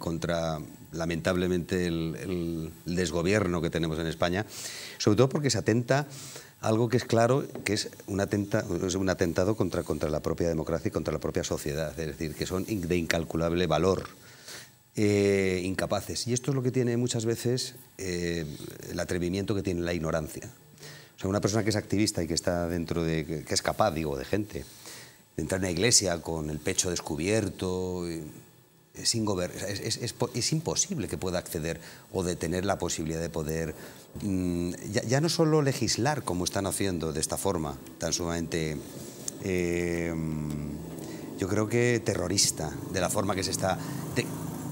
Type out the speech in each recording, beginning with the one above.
contra, lamentablemente, el, desgobierno que tenemos en España, sobre todo porque se atenta algo que es claro, que es un, atentado contra, la propia democracia y contra la propia sociedad, es decir, que son de incalculable valor. Eh, incapaces. Y esto es lo que tiene muchas veces eh, el atrevimiento que tiene la ignorancia. O sea, una persona que es activista y que está dentro de. que es capaz, digo, de gente, de entrar en la iglesia con el pecho descubierto sin es, imposible que pueda acceder o de tener la posibilidad de poder mm, ya, no solo legislar como están haciendo de esta forma tan sumamente em, yo creo que terrorista de la forma que se está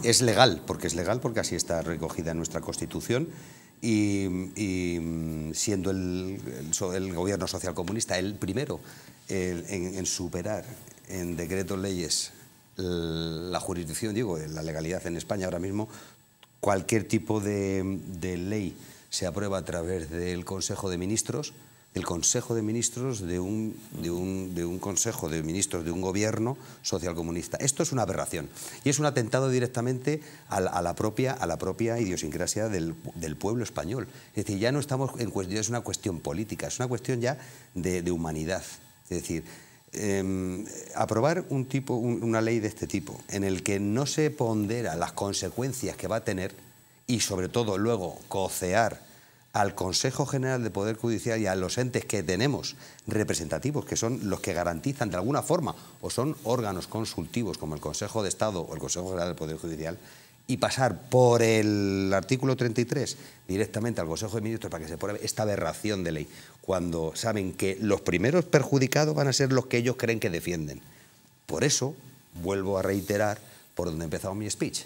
es legal porque es legal porque así está recogida en nuestra constitución y, mm, siendo el, gobierno social comunista el primero en, superar en decretos leyes la jurisdicción, digo, la legalidad en España ahora mismo, cualquier tipo de, ley se aprueba a través del Consejo de Ministros, el Consejo de Ministros de un, de, un, de un, Consejo de Ministros de un gobierno socialcomunista. Esto es una aberración y es un atentado directamente a la, propia, a la propia idiosincrasia del, pueblo español. Es decir, ya no estamos en cuestión, es una cuestión política, es una cuestión ya de, de humanidad. Es decir, Em, aprobar un tipo, una ley de este tipo, en el que no se pondera las consecuencias que va a tener y sobre todo luego cocear al Consejo General de Poder Judicial y a los entes que tenemos representativos, que son los que garantizan de alguna forma, o son órganos consultivos como el Consejo de Estado o el Consejo General de Poder Judicial, y pasar por el artículo 33 directamente al Consejo de Ministros para que se pruebe esta aberración de ley, cuando saben que los primeros perjudicados van a ser los que ellos creen que defienden. Por eso, vuelvo a reiterar por donde empezaba mi speech.